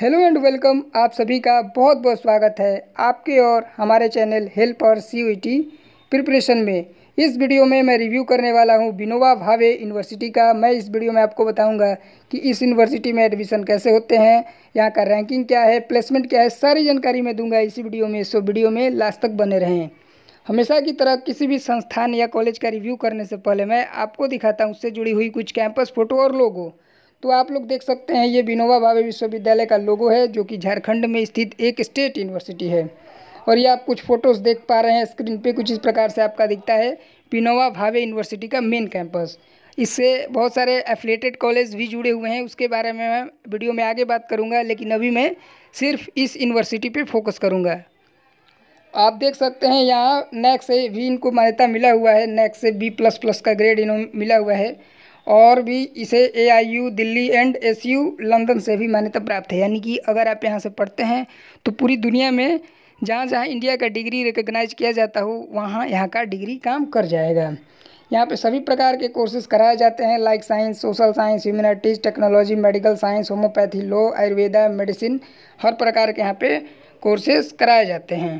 hello and welcome आप सभी का बहुत बहुत स्वागत है आपके और हमारे चैनल हेल्प और सी प्रिपरेशन में इस वीडियो में मैं रिव्यू करने वाला हूं बिनोवा भावे यूनिवर्सिटी का मैं इस वीडियो में आपको बताऊंगा कि इस यूनिवर्सिटी में एडमिशन कैसे होते हैं यहां का रैंकिंग क्या है प्लेसमेंट क्या है सारी जानकारी मैं दूंगा इसी वीडियो में सो वीडियो में लास्ट तक बने रहें हमेशा की तरह किसी भी संस्थान या कॉलेज का रिव्यू करने से पहले मैं आपको दिखाता हूँ उससे जुड़ी हुई कुछ कैंपस फ़ोटो और लोगों तो आप लोग देख सकते हैं ये विनोबा भावे विश्वविद्यालय का लोगो है जो कि झारखंड में स्थित एक स्टेट यूनिवर्सिटी है और ये आप कुछ फ़ोटोज़ देख पा रहे हैं स्क्रीन पे कुछ इस प्रकार से आपका दिखता है विनोबा भावे यूनिवर्सिटी का मेन कैंपस इससे बहुत सारे एफिलेटेड कॉलेज भी जुड़े हुए हैं उसके बारे में मैं वीडियो में आगे बात करूँगा लेकिन अभी मैं सिर्फ इस यूनिवर्सिटी पर फोकस करूँगा आप देख सकते हैं यहाँ नैक से भी इनको मान्यता मिला हुआ है नैक से बी प्लस प्लस का ग्रेड इन्हों मिला हुआ है और भी इसे U Delhi and U London से भी मान्यता प्राप्त है यानी कि अगर आप यहाँ से पढ़ते हैं तो पूरी दुनिया में जहाँ जहाँ इंडिया का डिग्री रिकग्नाइज किया जाता हो वहाँ यहाँ का डिग्री काम कर जाएगा यहाँ पे सभी प्रकार के कोर्सेज कराए जाते हैं like science social science humanities technology medical science homeopathy law Ayurveda medicine हर प्रकार के यहाँ पे कोर्सेज कराए जाते हैं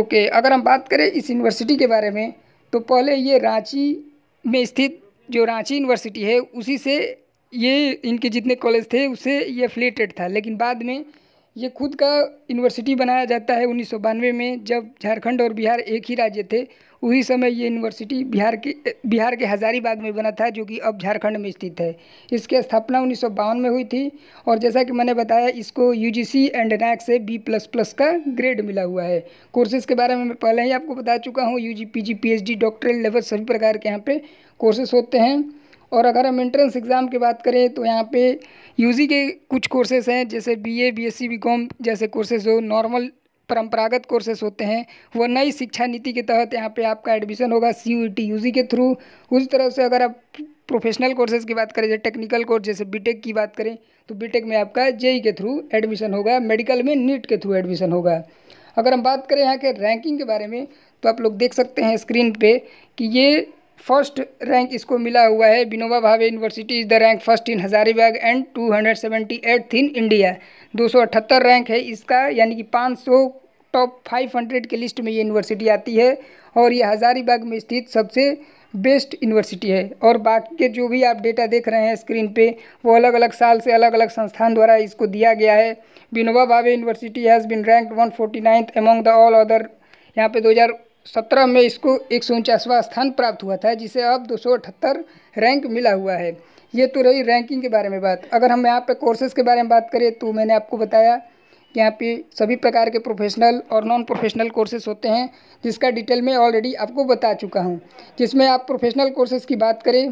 ओके अगर हम बात करें इस यूनिवर्सिटी के बारे में तो पहले ये रांची में स्थित जो रांची यूनिवर्सिटी है उसी से ये इनके जितने कॉलेज थे उससे ये अफिलेटेड था लेकिन बाद में ये खुद का यूनिवर्सिटी बनाया जाता है उन्नीस में जब झारखंड और बिहार एक ही राज्य थे उसी समय ये यूनिवर्सिटी बिहार के बिहार के हज़ारीबाग में बना था जो कि अब झारखंड में स्थित है इसकी स्थापना उन्नीस में हुई थी और जैसा कि मैंने बताया इसको यू एंड नैक से बी प्लस प्लस का ग्रेड मिला हुआ है कोर्सेज़ के बारे में मैं पहले ही आपको बता चुका हूँ U G P G P H D doctorate level सभी प्रकार के यहाँ पे कोर्सेस होते हैं और अगर हम एंट्रेंस एग्ज़ाम की बात करें तो यहाँ पे यूजी के कुछ कोर्सेज़ हैं जैसे बीए बीएससी बीकॉम जैसे कोर्सेज़ हो नॉर्मल परंपरागत कोर्सेस होते हैं वह नई शिक्षा नीति के तहत यहाँ पे आपका एडमिशन होगा C U T U G के थ्रू उस तरह से अगर आप प्रोफेशनल कोर्सेज की बात करें जैसे टेक्निकल कोर्स जैसे बीटेक की बात करें तो बीटेक में आपका जेई e के थ्रू एडमिशन होगा मेडिकल में नीट के थ्रू एडमिशन होगा अगर हम बात करें यहाँ के रैंकिंग के बारे में तो आप लोग देख सकते हैं स्क्रीन पे कि ये फर्स्ट रैंक इसको मिला हुआ है Vinoba Bhave University is the rank first in Hazaribagh and two hundred seventy in India दो सौ अठहत्तर रैंक है इसका यानी कि पाँच सौ टॉप फाइव हंड्रेड की लिस्ट में ये यूनिवर्सिटी आती है और ये हज़ारीबाग में स्थित सबसे बेस्ट यूनिवर्सिटी है और बाकी के जो भी आप डेटा देख रहे हैं स्क्रीन पे वो अलग अलग साल से अलग अलग संस्थान द्वारा इसको दिया गया है Vinoba Bhave University has been rank one forty ninth among the all other यहाँ पे दो हज़ार सत्रह में इसको एक स्थान प्राप्त हुआ था जिसे अब दो रैंक मिला हुआ है ये तो रही रैंकिंग के बारे में बात अगर हम यहाँ पे कोर्सेज़ के बारे में बात करें तो मैंने आपको बताया कि यहाँ पे सभी प्रकार के प्रोफेशनल और नॉन प्रोफेशनल कोर्सेज होते हैं जिसका डिटेल मैं ऑलरेडी आपको बता चुका हूँ जिसमें आप प्रोफेशनल कोर्सेज़ की बात करें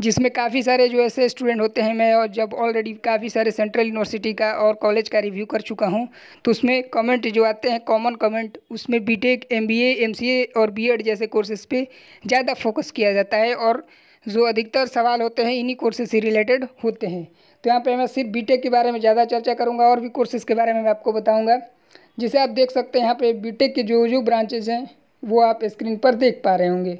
जिसमें काफ़ी सारे जो ऐसे स्टूडेंट होते हैं मैं और जब ऑलरेडी काफ़ी सारे सेंट्रल यूनिवर्सिटी का और कॉलेज का रिव्यू कर चुका हूँ तो उसमें कमेंट जो आते हैं कॉमन कमेंट उसमें बीटेक एमबीए एमसीए और बीएड जैसे कोर्सेज़ पे ज़्यादा फोकस किया जाता है और जो अधिकतर सवाल होते हैं इन्हीं कोर्सेज से रिलेटेड होते हैं तो यहाँ पर मैं सिर्फ बी के बारे में ज़्यादा चर्चा करूँगा और भी कोर्सेज़ के बारे में मैं आपको बताऊँगा जिसे आप देख सकते हैं यहाँ पर बीटेक के जो जो ब्रांचेज हैं वो आप स्क्रीन पर देख पा रहे होंगे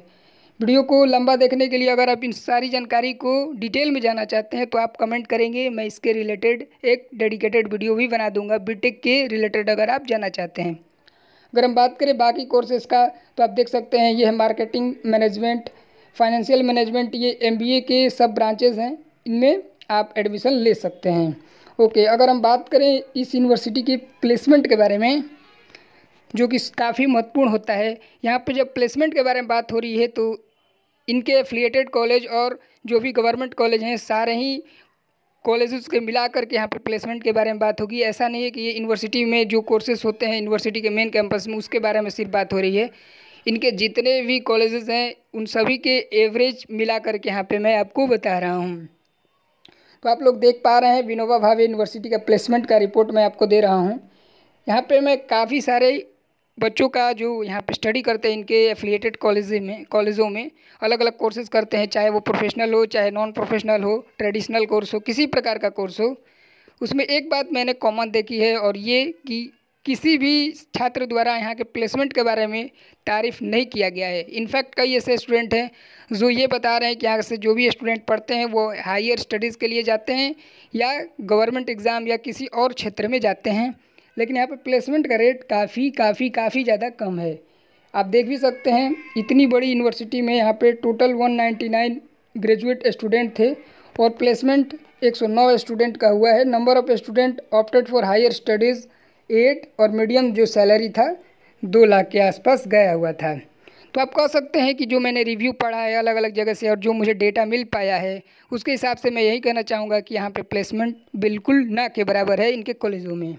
वीडियो को लंबा देखने के लिए अगर आप इन सारी जानकारी को डिटेल में जानना चाहते हैं तो आप कमेंट करेंगे मैं इसके रिलेटेड एक डेडिकेटेड वीडियो भी बना दूंगा बीटेक के रिलेटेड अगर आप जानना चाहते हैं अगर हम बात करें बाकी कोर्सेज़ का तो आप देख सकते हैं ये है मार्केटिंग मैनेजमेंट फाइनेंशियल मैनेजमेंट ये एम के सब ब्रांचेज हैं इनमें आप एडमिशन ले सकते हैं ओके अगर हम बात करें इस यूनिवर्सिटी के प्लेसमेंट के बारे में जो कि काफ़ी महत्वपूर्ण होता है यहाँ पर जब प्लेसमेंट के बारे में बात हो रही है तो इनके एफिलिएटेड कॉलेज और जो भी गवर्नमेंट कॉलेज हैं सारे ही कॉलेजेस के मिला करके यहाँ पर प्लेसमेंट के बारे में बात होगी ऐसा नहीं है कि ये यूनिवर्सिटी में जो कोर्सेज होते हैं यूनिवर्सिटी के मेन कैंपस में उसके बारे में सिर्फ बात हो रही है इनके जितने भी कॉलेजेस हैं उन सभी के एवरेज मिला करके यहाँ पर मैं आपको बता रहा हूँ तो आप लोग देख पा रहे हैं विनोबा भावे यूनिवर्सिटी का प्लेसमेंट का रिपोर्ट मैं आपको दे रहा हूँ यहाँ पर मैं काफ़ी सारे बच्चों का जो यहाँ पे स्टडी करते हैं इनके एफिलिएटेड कॉलेज में कॉलेजों में अलग अलग कोर्सेज करते हैं चाहे वो प्रोफेशनल हो चाहे नॉन प्रोफेशनल हो ट्रेडिशनल कोर्स हो किसी प्रकार का कोर्स हो उसमें एक बात मैंने कॉमन देखी है और ये कि किसी भी छात्र द्वारा यहाँ के प्लेसमेंट के बारे में तारीफ नहीं किया गया है इनफैक्ट कई ऐसे स्टूडेंट हैं जो ये बता रहे हैं कि यहाँ से जो भी स्टूडेंट पढ़ते हैं वो हायर स्टडीज़ के लिए जाते हैं या गवर्नमेंट एग्ज़ाम या किसी और क्षेत्र में जाते हैं लेकिन यहाँ पर प्लेसमेंट का रेट काफ़ी काफ़ी काफ़ी ज़्यादा कम है आप देख भी सकते हैं इतनी बड़ी यूनिवर्सिटी में यहाँ पे टोटल 199 ग्रेजुएट स्टूडेंट थे और प्लेसमेंट 109 स्टूडेंट का हुआ है number of student opted for higher studies at और मीडियम जो सैलरी था दो लाख के आसपास गया हुआ था तो आप कह सकते हैं कि जो मैंने रिव्यू पढ़ा है अलग अलग जगह से और जो मुझे डेटा मिल पाया है उसके हिसाब से मैं यही कहना चाहूँगा कि यहाँ पे प्लेसमेंट बिल्कुल ना के बराबर है इनके कॉलेजों में